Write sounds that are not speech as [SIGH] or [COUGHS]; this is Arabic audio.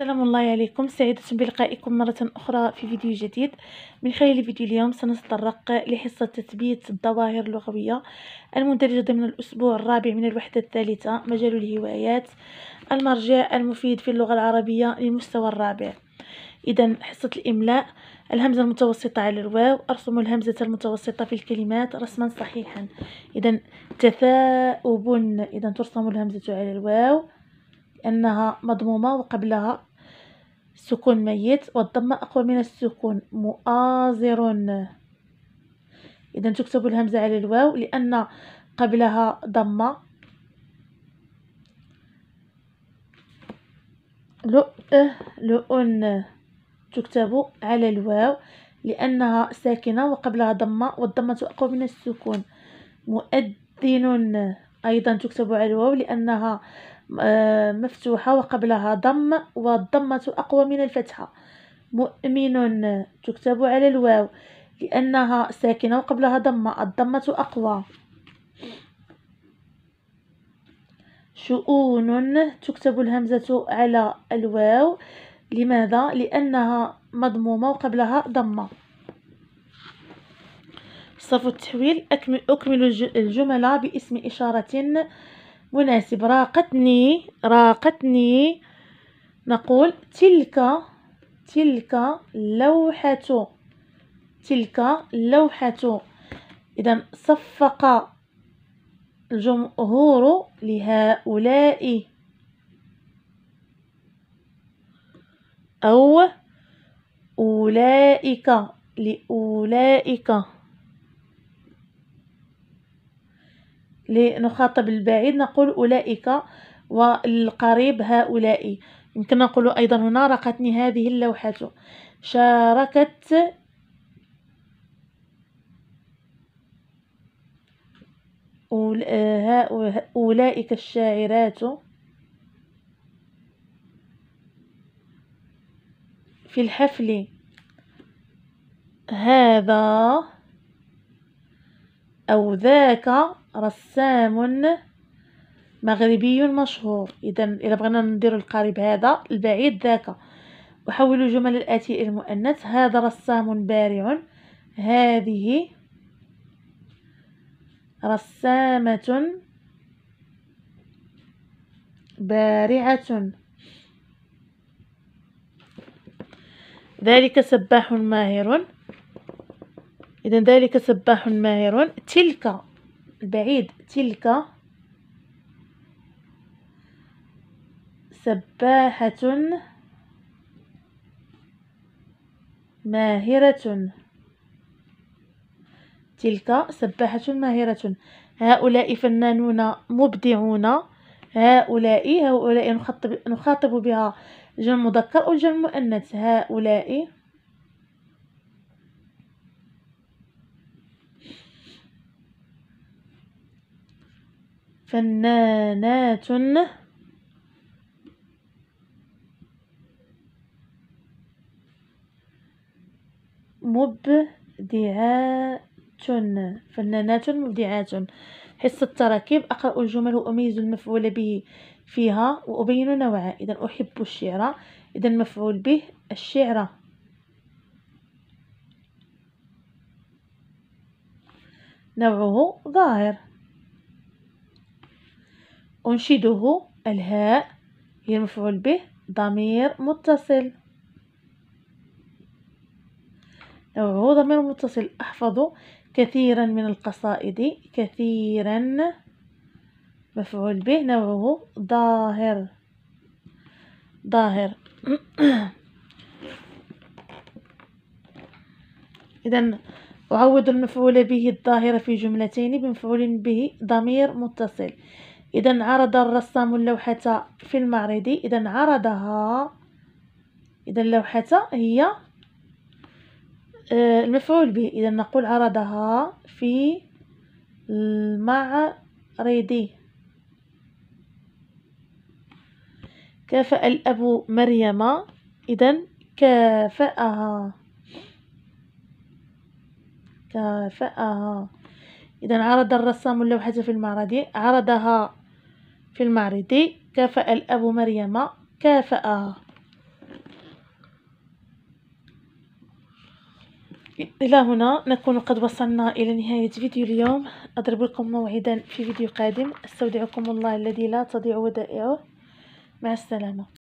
السلام الله عليكم سعيدة بلقائكم مرة أخرى في فيديو جديد من خلال فيديو اليوم سنتطرق لحصة تثبيت الظواهر اللغوية المندرجة ضمن الأسبوع الرابع من الوحدة الثالثة مجال الهوايات المرجع المفيد في اللغة العربية للمستوى الرابع إذا حصة الإملاء الهمزة المتوسطة على الواو أرسم الهمزة المتوسطة في الكلمات رسما صحيحا إذا تثاؤب إذا ترسم الهمزة على الواو لأنها مضمومة وقبلها سكون ميت والضمة أقوى من السكون مؤازر إذا تكتب الهمزة على الواو لأن قبلها ضمة لؤ لؤن تكتب على الواو لأنها ساكنة وقبلها ضمة والضمة أقوى من السكون مؤذن أيضا تكتب على الواو لأنها آه، مفتوحة وقبلها ضم والضمة أقوى من الفتحة مؤمن تكتب على الواو لأنها ساكنة وقبلها ضمة الضمة أقوى شؤون تكتب الهمزة على الواو لماذا؟ لأنها مضمومة وقبلها ضمة صف التحويل أكمل الجملة باسم إشارة مناسب راقتني راقتني نقول تلك تلك لوحة تلك لوحة إذا صفق الجمهور لهؤلاء أو أولئك لأولئك لنخاطب البعيد نقول أولئك والقريب هؤلاء يمكن نقول أيضا هنا رقتني هذه اللوحة شاركت أولئك الشاعرات في الحفل هذا أو ذاك رسام مغربي مشهور اذا الا بغينا نديرو القريب هذا البعيد ذاك وحول الجمل الاتيه الى المؤنث هذا رسام بارع هذه رسامه بارعه ذلك سباح ماهر إذا ذلك سباح ماهر تلك البعيد تلك سباحة ماهرة تلك سباحة ماهرة هؤلاء فنانون مبدعون هؤلاء هؤلاء نخاطب, نخاطب بها جمع مذكر أو جمع مؤنث هؤلاء فنانات مبدعات فنانات مبدعات حس التراكيب أقرأ الجمل وأميز المفعول به فيها وأبين نوعه إذا أحب الشعر إذا مفعول به الشعر نوعه ظاهر أنشده الهاء هي المفعول به ضمير متصل هو ضمير متصل أحفظ كثيرا من القصائد كثيرا مفعول به نوعه ظاهر ظاهر [COUGHS] إذا أعوض المفعول به الظاهر في جملتين بمفعول به ضمير متصل إذا عرض الرسام اللوحة في المعرض إذا عرضها إذا اللوحة هي آه، المفعول به إذا نقول عرضها في المعرض كافأ الأب مريم إذا كافأها تفاءها إذا عرض الرسام اللوحة في المعرض عرضها في المعرض كافأ الأب مريم كافأها إلى هنا نكون قد وصلنا إلى نهاية فيديو اليوم أضرب لكم موعدا في فيديو قادم أستودعكم الله الذي لا تضيع ودائعه مع السلامة